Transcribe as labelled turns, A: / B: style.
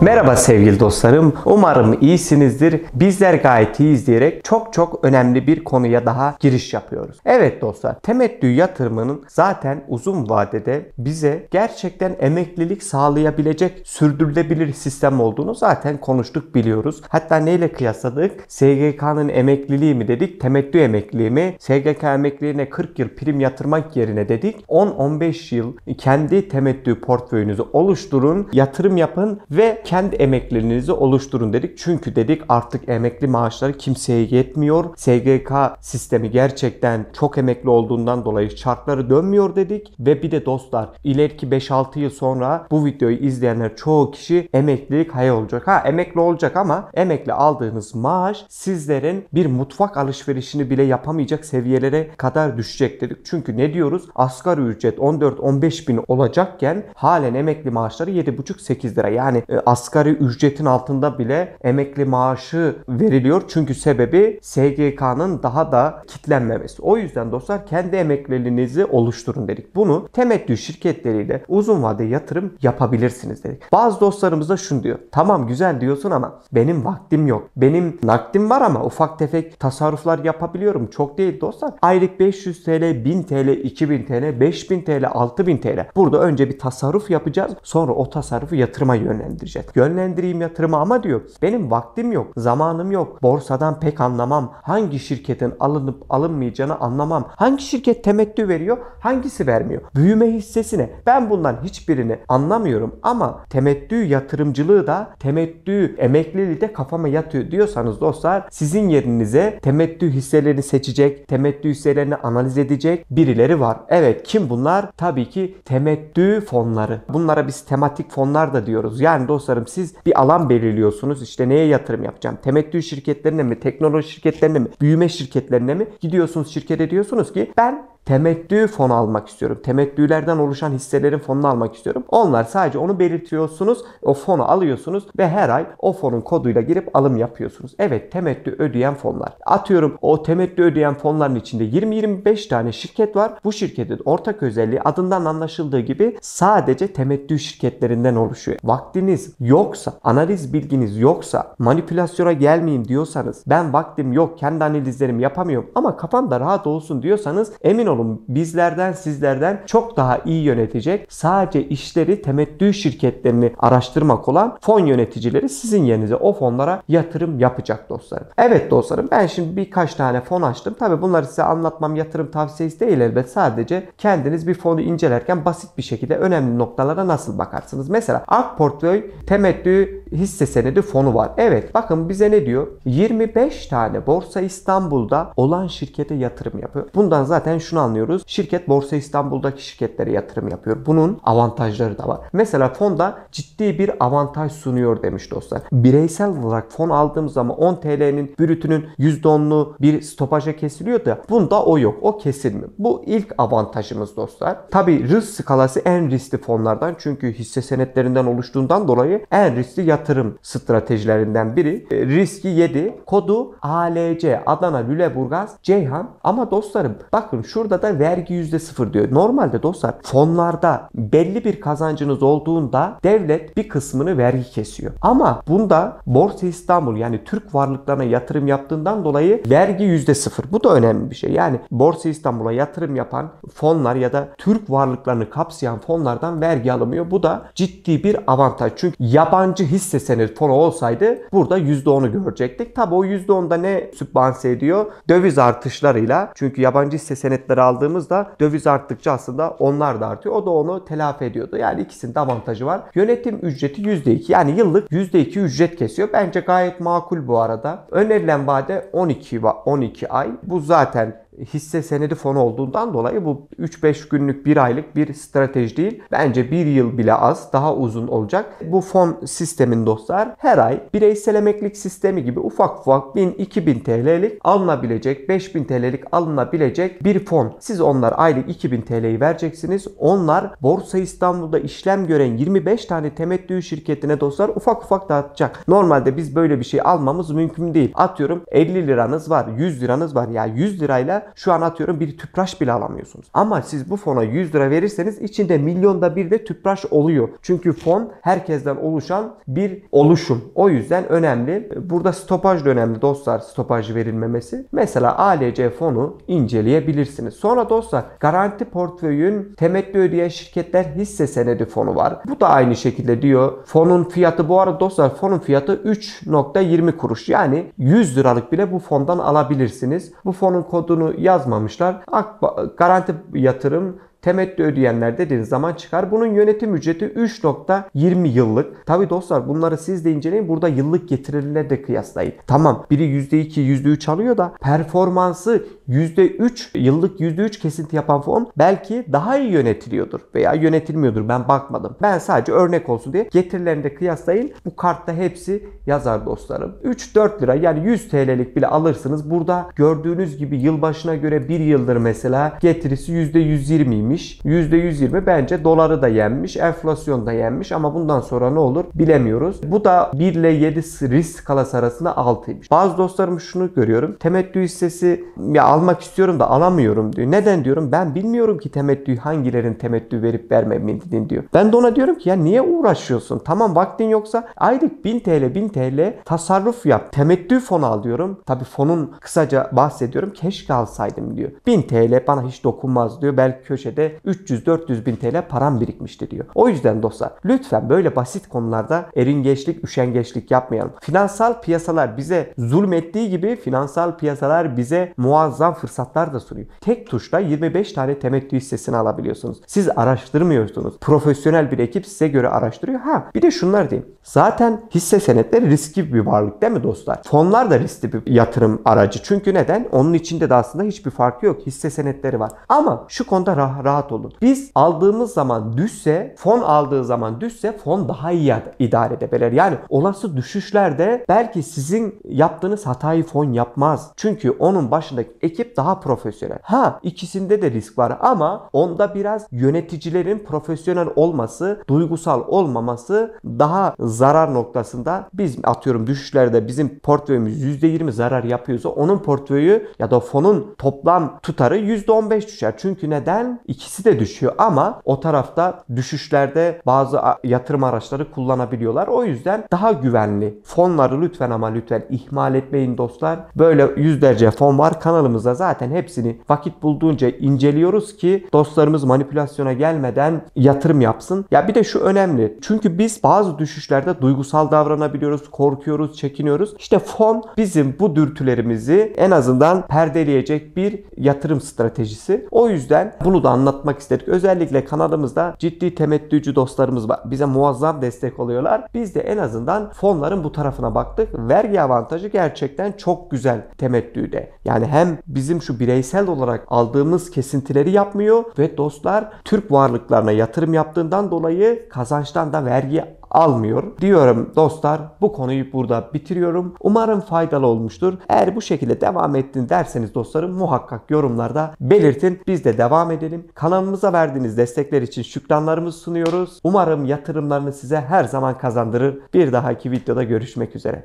A: Merhaba sevgili dostlarım. Umarım iyisinizdir. Bizler gayet iyiyiz diyerek çok çok önemli bir konuya daha giriş yapıyoruz. Evet dostlar, temettü yatırımının zaten uzun vadede bize gerçekten emeklilik sağlayabilecek sürdürülebilir sistem olduğunu zaten konuştuk biliyoruz. Hatta neyle kıyasladık? SGK'nın emekliliği mi dedik? Temettü emekliliği mi? SGK emekliliğine 40 yıl prim yatırmak yerine dedik 10-15 yıl kendi temettü portföyünüzü oluşturun, yatırım yapın ve kendi kendi emeklerinizi oluşturun dedik. Çünkü dedik artık emekli maaşları kimseye yetmiyor. SGK sistemi gerçekten çok emekli olduğundan dolayı şartları dönmüyor dedik. Ve bir de dostlar ileriki 5-6 yıl sonra bu videoyu izleyenler çoğu kişi emeklilik hayal olacak. Ha emekli olacak ama emekli aldığınız maaş sizlerin bir mutfak alışverişini bile yapamayacak seviyelere kadar düşecek dedik. Çünkü ne diyoruz? Asgari ücret 14-15 bin olacakken halen emekli maaşları 7,5-8 lira. Yani e, asgari ücretin altında bile emekli maaşı veriliyor. Çünkü sebebi SGK'nın daha da kitlenmemesi. O yüzden dostlar kendi emekliliğinizi oluşturun dedik. Bunu temettü şirketleriyle uzun vade yatırım yapabilirsiniz dedik. Bazı dostlarımız da şunu diyor. Tamam güzel diyorsun ama benim vaktim yok. Benim nakdim var ama ufak tefek tasarruflar yapabiliyorum. Çok değil dostlar. Aylık 500 TL, 1000 TL, 2000 TL, 5000 TL, 6000 TL. Burada önce bir tasarruf yapacağız. Sonra o tasarrufu yatırıma yönlendireceğiz olacak. Yönlendireyim yatırımı ama diyor benim vaktim yok, zamanım yok. Borsadan pek anlamam. Hangi şirketin alınıp alınmayacağını anlamam. Hangi şirket temettü veriyor, hangisi vermiyor. Büyüme hissesine ben bundan hiçbirini anlamıyorum ama temettü yatırımcılığı da temettü emekliliği de kafama yatıyor diyorsanız dostlar sizin yerinize temettü hisselerini seçecek, temettü hisselerini analiz edecek birileri var. Evet kim bunlar? Tabii ki temettü fonları. Bunlara biz tematik fonlar da diyoruz. Yani dostlar tasarım. Siz bir alan belirliyorsunuz. İşte neye yatırım yapacağım? Temettü şirketlerine mi? Teknoloji şirketlerine mi? Büyüme şirketlerine mi? Gidiyorsunuz şirkete diyorsunuz ki ben temettü fonu almak istiyorum. Temettülerden oluşan hisselerin fonunu almak istiyorum. Onlar sadece onu belirtiyorsunuz. O fonu alıyorsunuz ve her ay o fonun koduyla girip alım yapıyorsunuz. Evet temettü ödeyen fonlar. Atıyorum o temettü ödeyen fonların içinde 20-25 tane şirket var. Bu şirketin ortak özelliği adından anlaşıldığı gibi sadece temettü şirketlerinden oluşuyor. Vaktiniz yoksa, analiz bilginiz yoksa, manipülasyona gelmeyeyim diyorsanız, ben vaktim yok, kendi analizlerimi yapamıyorum ama kafam da rahat olsun diyorsanız emin olun olun bizlerden sizlerden çok daha iyi yönetecek sadece işleri temettü şirketlerini araştırmak olan fon yöneticileri sizin yerinize o fonlara yatırım yapacak dostlarım. Evet dostlarım ben şimdi birkaç tane fon açtım. Tabi bunları size anlatmam yatırım tavsiyesi değil elbet sadece kendiniz bir fonu incelerken basit bir şekilde önemli noktalara nasıl bakarsınız. Mesela Ak Portföy temettü hisse senedi fonu var. Evet bakın bize ne diyor? 25 tane Borsa İstanbul'da olan şirkete yatırım yapıyor. Bundan zaten şunu anlıyoruz. Şirket Borsa İstanbul'daki şirketlere yatırım yapıyor. Bunun avantajları da var. Mesela fonda ciddi bir avantaj sunuyor demiş dostlar. Bireysel olarak fon aldığımız zaman 10 TL'nin bürütünün %10'lu bir stopaja kesiliyor da bunda o yok. O kesilmiyor. Bu ilk avantajımız dostlar. Tabi risk skalası en riskli fonlardan çünkü hisse senetlerinden oluştuğundan dolayı en riskli yatırım yatırım stratejilerinden biri. E, riski 7. Kodu ALC Adana Lüleburgaz Ceyhan. Ama dostlarım bakın şurada da vergi %0 diyor. Normalde dostlar fonlarda belli bir kazancınız olduğunda devlet bir kısmını vergi kesiyor. Ama bunda Borsa İstanbul yani Türk varlıklarına yatırım yaptığından dolayı vergi %0. Bu da önemli bir şey. Yani Borsa İstanbul'a yatırım yapan fonlar ya da Türk varlıklarını kapsayan fonlardan vergi alamıyor Bu da ciddi bir avantaj. Çünkü yabancı his hisse senedi fonu olsaydı burada %10'u görecektik. Tabi o %10'da ne sübvanse ediyor? Döviz artışlarıyla. Çünkü yabancı hisse senetleri aldığımızda döviz arttıkça aslında onlar da artıyor. O da onu telafi ediyordu. Yani ikisinin avantajı var. Yönetim ücreti %2 yani yıllık %2 ücret kesiyor. Bence gayet makul bu arada. Önerilen vade 12 12 ay. Bu zaten hisse senedi fonu olduğundan dolayı bu 3-5 günlük 1 aylık bir strateji değil. Bence 1 yıl bile az daha uzun olacak. Bu fon sistemin dostlar her ay bireysel emeklilik sistemi gibi ufak ufak 1000-2000 TL'lik alınabilecek 5000 TL'lik alınabilecek bir fon. Siz onlar aylık 2000 TL'yi vereceksiniz. Onlar Borsa İstanbul'da işlem gören 25 tane temettü şirketine dostlar ufak ufak dağıtacak. Normalde biz böyle bir şey almamız mümkün değil. Atıyorum 50 liranız var, 100 liranız var. Ya yani 100 lirayla şu an atıyorum bir tüpraş bile alamıyorsunuz. Ama siz bu fona 100 lira verirseniz içinde milyonda bir de tüpraş oluyor. Çünkü fon herkesten oluşan bir oluşum. O yüzden önemli. Burada stopaj da önemli dostlar stopaj verilmemesi. Mesela ALC fonu inceleyebilirsiniz. Sonra dostlar garanti portföyün temettü ödeyen şirketler hisse senedi fonu var. Bu da aynı şekilde diyor. Fonun fiyatı bu arada dostlar fonun fiyatı 3.20 kuruş. Yani 100 liralık bile bu fondan alabilirsiniz. Bu fonun kodunu yazmamışlar. Akba, garanti yatırım temettü ödeyenler dediğiniz zaman çıkar. Bunun yönetim ücreti 3.20 yıllık. Tabi dostlar bunları siz de inceleyin. Burada yıllık getirilerle de kıyaslayın. Tamam biri %2 %3 alıyor da performansı %3 yıllık %3 kesinti yapan fon belki daha iyi yönetiliyordur veya yönetilmiyordur. Ben bakmadım. Ben sadece örnek olsun diye getirilerini de kıyaslayın. Bu kartta hepsi yazar dostlarım. 3-4 lira yani 100 TL'lik bile alırsınız. Burada gördüğünüz gibi yılbaşına göre 1 yıldır mesela getirisi %120'ymiş yenmiş. %120 bence doları da yenmiş. Enflasyon da yenmiş ama bundan sonra ne olur bilemiyoruz. Bu da 1 ile 7 risk skalası arasında 6'ymış. Bazı dostlarım şunu görüyorum. Temettü hissesi ya almak istiyorum da alamıyorum diyor. Neden diyorum? Ben bilmiyorum ki temettü hangilerin temettü verip vermemediğini diyor. Ben de ona diyorum ki ya niye uğraşıyorsun? Tamam vaktin yoksa aylık 1000 TL 1000 TL tasarruf yap. Temettü fonu al diyorum. Tabi fonun kısaca bahsediyorum. Keşke alsaydım diyor. 1000 TL bana hiç dokunmaz diyor. Belki köşede böyle 300-400 bin TL param birikmişti diyor. O yüzden dostlar lütfen böyle basit konularda erin geçlik, üşen geçlik yapmayalım. Finansal piyasalar bize zulmettiği gibi finansal piyasalar bize muazzam fırsatlar da sunuyor. Tek tuşla 25 tane temettü hissesini alabiliyorsunuz. Siz araştırmıyorsunuz. Profesyonel bir ekip size göre araştırıyor. Ha bir de şunlar diyeyim. Zaten hisse senetleri riskli bir varlık değil mi dostlar? Fonlar da riskli bir yatırım aracı. Çünkü neden? Onun içinde de aslında hiçbir fark yok. Hisse senetleri var. Ama şu konuda rah rahat rahat olun. Biz aldığımız zaman düşse, fon aldığı zaman düşse fon daha iyi idare edebilir. Yani olası düşüşlerde belki sizin yaptığınız hatayı fon yapmaz. Çünkü onun başındaki ekip daha profesyonel. Ha ikisinde de risk var ama onda biraz yöneticilerin profesyonel olması, duygusal olmaması daha zarar noktasında biz atıyorum düşüşlerde bizim portföyümüz %20 zarar yapıyorsa onun portföyü ya da fonun toplam tutarı %15 düşer. Çünkü neden? İkisi de düşüyor ama o tarafta düşüşlerde bazı yatırım araçları kullanabiliyorlar. O yüzden daha güvenli. Fonları lütfen ama lütfen ihmal etmeyin dostlar. Böyle yüzlerce fon var. Kanalımızda zaten hepsini vakit bulduğunca inceliyoruz ki dostlarımız manipülasyona gelmeden yatırım yapsın. Ya bir de şu önemli. Çünkü biz bazı düşüşlerde duygusal davranabiliyoruz, korkuyoruz, çekiniyoruz. İşte fon bizim bu dürtülerimizi en azından perdeleyecek bir yatırım stratejisi. O yüzden bunu da anlayabiliyoruz anlatmak istedik. Özellikle kanalımızda ciddi temettücü dostlarımız var. Bize muazzam destek oluyorlar. Biz de en azından fonların bu tarafına baktık. Vergi avantajı gerçekten çok güzel temettüde. Yani hem bizim şu bireysel olarak aldığımız kesintileri yapmıyor ve dostlar Türk varlıklarına yatırım yaptığından dolayı kazançtan da vergi almıyor. Diyorum dostlar bu konuyu burada bitiriyorum. Umarım faydalı olmuştur. Eğer bu şekilde devam ettin derseniz dostlarım muhakkak yorumlarda belirtin. Biz de devam edelim. Kanalımıza verdiğiniz destekler için şükranlarımızı sunuyoruz. Umarım yatırımlarını size her zaman kazandırır. Bir dahaki videoda görüşmek üzere.